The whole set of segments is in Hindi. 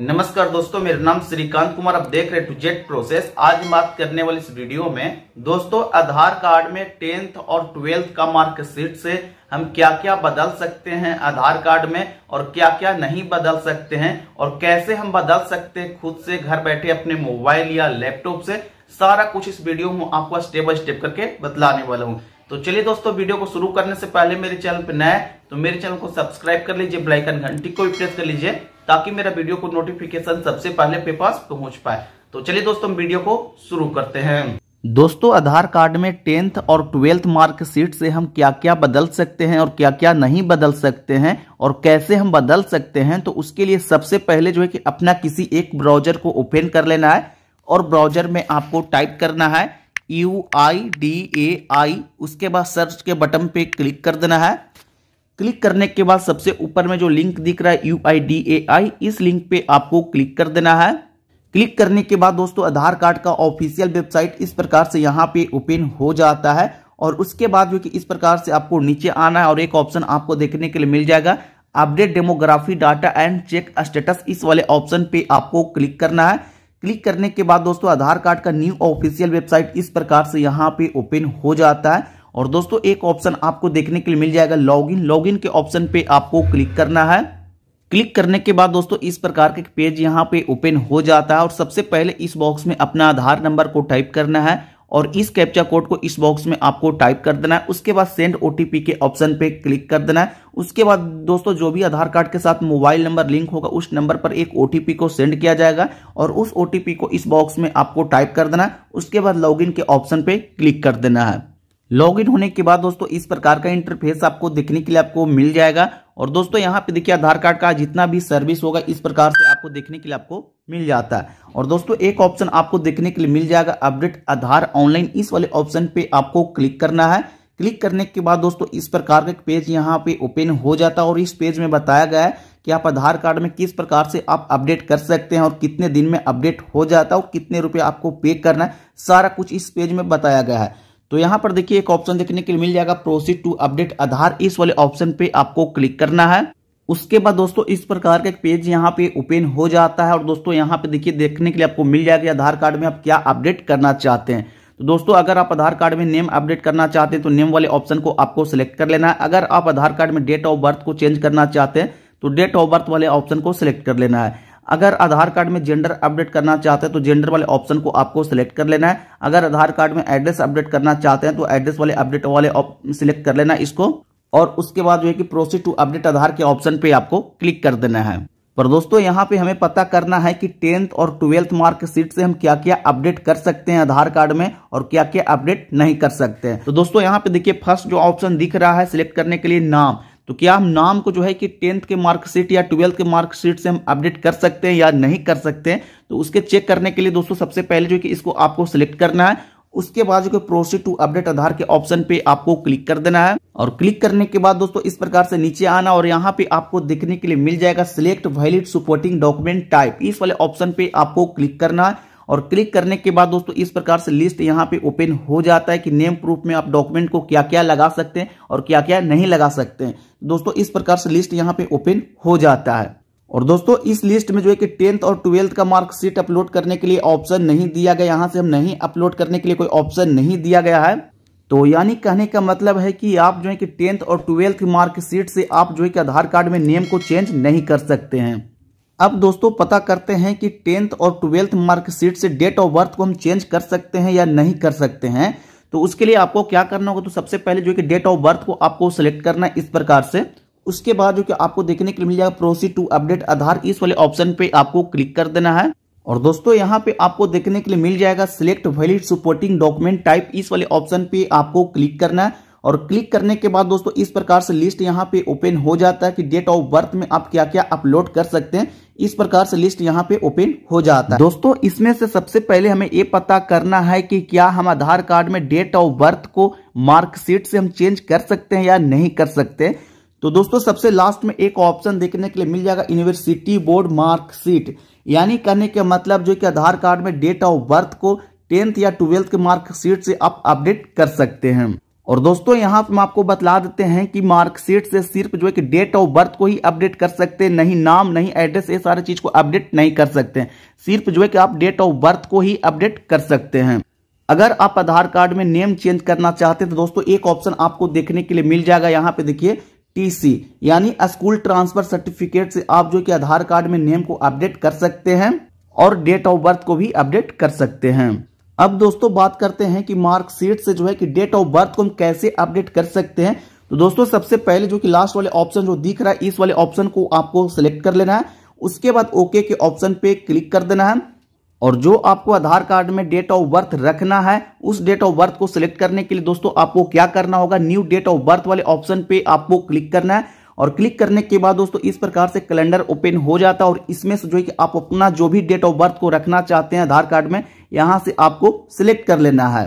नमस्कार दोस्तों मेरा नाम श्रीकांत कुमार आप देख रहे टू जेट प्रोसेस आज बात करने वाले इस वीडियो में दोस्तों आधार कार्ड में टेंथ और ट्वेल्थ का मार्कशीट से हम क्या क्या बदल सकते हैं आधार कार्ड में और क्या क्या नहीं बदल सकते हैं और कैसे हम बदल सकते हैं खुद से घर बैठे अपने मोबाइल या लैपटॉप से सारा कुछ इस वीडियो में आपको स्टेप बाय स्टेप करके बतलाने वाला हूँ तो चलिए दोस्तों वीडियो को शुरू करने से पहले मेरे चैनल पर नए तो मेरे चैनल को सब्सक्राइब कर लीजिए ब्लाइकन घंटी को भी प्रेस कर लीजिए ताकि मेरा वीडियो को नोटिफिकेशन सबसे पहले पे पास पहुंच पाए तो चलिए दोस्तों हम वीडियो को शुरू करते हैं दोस्तों आधार कार्ड में टेंथ और ट्वेल्थ मार्कशीट से हम क्या क्या बदल सकते हैं और क्या क्या नहीं बदल सकते हैं और कैसे हम बदल सकते हैं तो उसके लिए सबसे पहले जो है कि अपना किसी एक ब्राउजर को ओपन कर लेना है और ब्राउजर में आपको टाइप करना है यू आई डी ए आई उसके बाद सर्च के बटन पे क्लिक कर देना है क्लिक करने के बाद सबसे ऊपर में जो लिंक दिख रहा है यू आई डी ए आई इस लिंक पे आपको क्लिक कर देना है क्लिक करने के बाद दोस्तों आधार कार्ड का ऑफिशियल वेबसाइट इस प्रकार से यहाँ पे ओपन हो जाता है और उसके बाद जो कि इस प्रकार से आपको नीचे आना है और एक ऑप्शन आपको देखने के लिए मिल जाएगा update demography data and check status इस वाले ऑप्शन पे आपको क्लिक करना है क्लिक करने के बाद दोस्तों आधार कार्ड का न्यू ऑफिशियल वेबसाइट इस प्रकार से यहाँ पे ओपन हो जाता है और दोस्तों एक ऑप्शन आपको देखने के लिए मिल जाएगा लॉगिन लॉगिन के ऑप्शन पे आपको क्लिक करना है क्लिक करने के बाद दोस्तों इस प्रकार के पेज यहाँ पे ओपन हो जाता है और सबसे पहले इस बॉक्स में अपना आधार नंबर को टाइप करना है और इस कैप्चा कोड को इस बॉक्स में आपको टाइप कर देना है उसके बाद सेंड ओटीपी के ऑप्शन पे क्लिक कर देना है उसके बाद दोस्तों जो भी आधार कार्ड के साथ मोबाइल नंबर लिंक होगा उस नंबर पर एक ओटीपी को सेंड किया जाएगा और उस ओटीपी को इस बॉक्स में आपको टाइप कर देना है उसके बाद लॉगिन के ऑप्शन पे क्लिक कर देना है इन होने के बाद दोस्तों इस प्रकार का इंटरफेस आपको देखने के लिए आपको मिल जाएगा और दोस्तों यहाँ पे देखिए आधार कार्ड का जितना भी सर्विस होगा इस प्रकार से आपको देखने के लिए आपको मिल जाता है और दोस्तों एक ऑप्शन आपको देखने के लिए मिल जाएगा अपडेट आधार ऑनलाइन इस वाले ऑप्शन पे आपको क्लिक करना है क्लिक करने के बाद दोस्तों इस प्रकार का पेज यहाँ पे ओपन हो जाता है और इस पेज में बताया गया है कि आप आधार कार्ड में किस प्रकार से आप अपडेट कर सकते हैं और कितने दिन में अपडेट हो जाता है और कितने रुपये आपको पे करना है सारा कुछ इस पेज में बताया गया है तो यहां पर देखिए एक ऑप्शन देखने के लिए मिल जाएगा प्रोसीड टू अपडेट आधार इस वाले ऑप्शन पे आपको क्लिक करना है उसके बाद दोस्तों इस प्रकार का एक पेज यहाँ पे ओपन हो जाता है और दोस्तों यहाँ पे देखिए देखने के लिए आपको मिल जाएगा आधार कार्ड में आप क्या अपडेट करना चाहते हैं तो दोस्तों अगर आप आधार कार्ड में नेम अपडेट करना चाहते हैं तो नेम वाले ऑप्शन को आपको सिलेक्ट कर लेना है अगर आप आधार कार्ड में डेट ऑफ बर्थ को चेंज करना चाहते हैं तो डेट ऑफ बर्थ वाले ऑप्शन को सिलेक्ट कर लेना है अगर आधार कार्ड में जेंडर अपडेट करना चाहते हैं तो जेंडर वाले ऑप्शन को आपको सिलेक्ट कर लेना है अगर आधार कार्ड में एड्रेस अपडेट करना चाहते हैं तो एड्रेस वाले अपडेट वाले सिलेक्ट कर लेना इसको और उसके बाद जो है कि प्रोसीड टू अपडेट आधार के ऑप्शन पे आपको क्लिक कर देना है पर दोस्तों यहाँ पे हमें पता करना है कि टेंथ और ट्वेल्थ मार्क सीट से हम क्या क्या अपडेट कर सकते हैं आधार कार्ड में और क्या क्या अपडेट नहीं कर सकते हैं तो दोस्तों यहाँ पे देखिए फर्स्ट जो ऑप्शन दिख रहा है सिलेक्ट करने के लिए नाम तो क्या हम नाम को जो है कि टेंथ के मार्कशीट या ट्वेल्थ के मार्कशीट से हम अपडेट कर सकते हैं या नहीं कर सकते हैं तो उसके चेक करने के लिए दोस्तों सबसे पहले जो कि इसको आपको सिलेक्ट करना है उसके बाद जो प्रोसीड टू अपडेट आधार के ऑप्शन पे आपको क्लिक कर देना है और क्लिक करने के बाद दोस्तों इस प्रकार से नीचे आना और यहाँ पे आपको देखने के लिए मिल जाएगा select valid supporting document type इस वाले ऑप्शन पे आपको क्लिक करना है और क्लिक करने के बाद दोस्तों इस प्रकार से लिस्ट यहाँ पे ओपन हो जाता है कि नेम प्रूफ में आप डॉक्यूमेंट को क्या क्या लगा सकते हैं और क्या क्या नहीं लगा सकते हैं दोस्तों इस प्रकार से लिस्ट यहाँ पे ओपन हो जाता है और दोस्तों इस लिस्ट में जो है कि टेंथ और ट्वेल्थ का मार्कशीट अपलोड करने के लिए ऑप्शन नहीं दिया गया यहाँ से हम नहीं अपलोड करने के लिए कोई ऑप्शन नहीं दिया गया है तो यानी कहने का मतलब है कि आप जो है कि टेंथ और ट्वेल्थ मार्कशीट से आप जो है कि आधार कार्ड में नेम को चेंज नहीं कर सकते हैं अब दोस्तों पता करते हैं कि टेंथ और ट्वेल्थ मार्कशीट से डेट ऑफ बर्थ को हम चेंज कर सकते हैं या नहीं कर सकते हैं तो उसके लिए आपको क्या करना होगा तो सबसे पहले जो कि डेट ऑफ बर्थ को आपको सेलेक्ट करना है इस प्रकार से उसके बाद जो कि आपको देखने के लिए मिल जाएगा प्रोसीड टू अपडेट आधार इस वाले ऑप्शन पे आपको क्लिक कर देना है और दोस्तों यहाँ पे आपको देखने के लिए मिल जाएगा select valid supporting document type इस वाले ऑप्शन पे आपको क्लिक करना है और क्लिक करने के बाद दोस्तों इस प्रकार से लिस्ट यहाँ पे ओपन हो जाता है कि डेट ऑफ बर्थ में आप क्या क्या अपलोड कर सकते हैं इस प्रकार से लिस्ट यहाँ पे ओपन हो जाता है दोस्तों इसमें से सबसे पहले हमें ये पता करना है कि क्या हम आधार कार्ड में डेट ऑफ बर्थ को मार्कशीट से हम चेंज कर सकते हैं या नहीं कर सकते तो दोस्तों सबसे लास्ट में एक ऑप्शन देखने के लिए मिल जाएगा यूनिवर्सिटी बोर्ड मार्कशीट यानी कहने का मतलब जो कि आधार कार्ड में डेट ऑफ बर्थ को टेंथ या ट्वेल्थ के मार्कशीट से आप अपडेट कर सकते हैं और दोस्तों यहां हम आपको बतला देते हैं कि मार्कशीट से सिर्फ जो है कि डेट ऑफ बर्थ को ही अपडेट कर सकते हैं नहीं नाम नहीं एड्रेस ये सारी चीज को अपडेट नहीं कर सकते हैं सिर्फ जो है कि आप डेट ऑफ बर्थ को ही अपडेट कर सकते हैं अगर आप आधार कार्ड में नेम चेंज करना चाहते हैं तो दोस्तों एक ऑप्शन आपको देखने के लिए मिल जाएगा यहाँ पे देखिए टीसी यानी स्कूल ट्रांसफर सर्टिफिकेट से आप जो कि आधार कार्ड में नेम को अपडेट कर सकते हैं और डेट ऑफ बर्थ को भी अपडेट कर सकते हैं अब दोस्तों बात करते हैं कि मार्कशीट से जो है कि डेट ऑफ बर्थ को हम कैसे अपडेट कर सकते हैं तो दोस्तों सबसे पहले जो कि लास्ट वाले ऑप्शन जो दिख रहा है इस वाले ऑप्शन को आपको सिलेक्ट कर लेना है उसके बाद ओके के ऑप्शन पे क्लिक कर देना है और जो आपको आधार कार्ड में डेट ऑफ बर्थ रखना है उस डेट ऑफ बर्थ को सिलेक्ट करने के लिए दोस्तों आपको क्या करना होगा न्यू डेट ऑफ बर्थ वाले ऑप्शन पे आपको क्लिक करना है और क्लिक करने के बाद दोस्तों इस प्रकार से कैलेंडर ओपन हो जाता है और इसमें से जो है कि आप अपना जो भी डेट ऑफ बर्थ को रखना चाहते हैं आधार कार्ड में यहाँ से आपको सिलेक्ट कर लेना है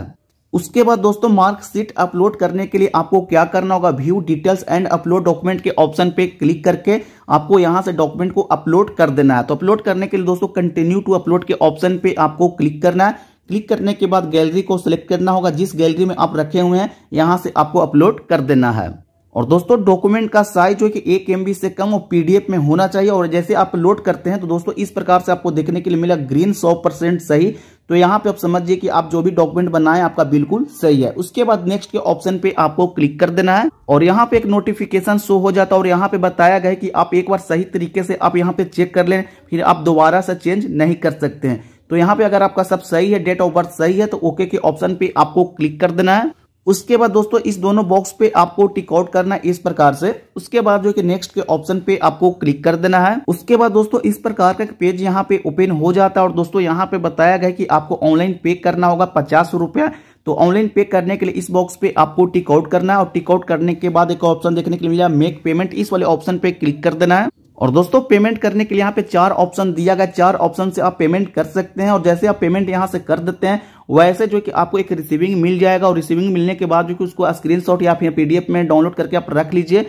उसके बाद दोस्तों मार्कशीट अपलोड करने के लिए आपको क्या करना होगा view details and upload document के ऑप्शन पे क्लिक करके आपको यहां से डॉक्यूमेंट को अपलोड कर देना है तो अपलोड करने के लिए दोस्तों कंटिन्यू टू अपलोड के ऑप्शन पे आपको क्लिक करना है क्लिक करने के बाद गैलरी को सिलेक्ट करना होगा जिस गैलरी में आप रखे हुए हैं यहां से आपको अपलोड कर देना है और दोस्तों डॉक्यूमेंट का साइज जो कि एक एम से कम वो पीडीएफ में होना चाहिए और जैसे आप लोड करते हैं तो दोस्तों इस प्रकार से आपको देखने के लिए मिला ग्रीन सौ परसेंट सही तो यहाँ पे आप समझिए कि आप जो भी डॉक्यूमेंट बनाए आपका बिल्कुल सही है उसके बाद नेक्स्ट के ऑप्शन पे आपको क्लिक कर देना है और यहाँ पे एक नोटिफिकेशन शो हो जाता है और यहाँ पे बताया गया है कि आप एक बार सही तरीके से आप यहाँ पे चेक कर लें फिर आप दोबारा से चेंज नहीं कर सकते हैं तो यहाँ पे अगर आपका सब सही है डेट ऑफ बर्थ सही है तो ओके के ऑप्शन पे आपको क्लिक कर देना है उसके बाद दोस्तों इस दोनों बॉक्स पे आपको टिकआउट करना है इस प्रकार से उसके बाद जो कि नेक्स्ट के ऑप्शन पे आपको क्लिक कर देना है उसके बाद दोस्तों इस प्रकार का पेज यहाँ पे ओपन हो जाता है और दोस्तों यहाँ पे बताया गया कि आपको ऑनलाइन पे करना होगा पचास रुपया तो ऑनलाइन पे करने के लिए इस बॉक्स पे आपको टिकआउट करना है और टिकआउट करने के बाद एक ऑप्शन देखने के लिए मिला मेक पेमेंट इस वाले ऑप्शन पे क्लिक कर देना है और दोस्तों पेमेंट करने के लिए यहाँ पे चार ऑप्शन दिया गया चार ऑप्शन से आप पेमेंट कर सकते हैं और जैसे आप पेमेंट यहाँ से कर देते हैं वैसे जो कि आपको एक रिसीविंग मिल जाएगा और रिसीविंग मिलने के बाद जो कि उसको स्क्रीनशॉट या फिर पीडीएफ में डाउनलोड करके आप रख लीजिए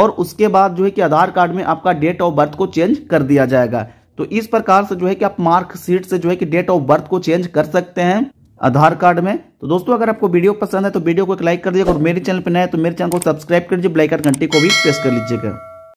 और उसके बाद जो है कि आधार कार्ड में आपका डेट ऑफ बर्थ को चेंज कर दिया जाएगा तो इस प्रकार से जो है कि आप मार्कशीट से जो है कि डेट ऑफ बर्थ को चेंज कर सकते हैं आधार कार्ड में तो दोस्तों अगर आपको वीडियो पसंद है तो वीडियो को एक लाइक कर दीजिए और मेरे चैनल पर नए तो मेरे चैनल को सब्सक्राइब कर दीजिए ब्लाइक घंटी को भी प्रेस कर लीजिएगा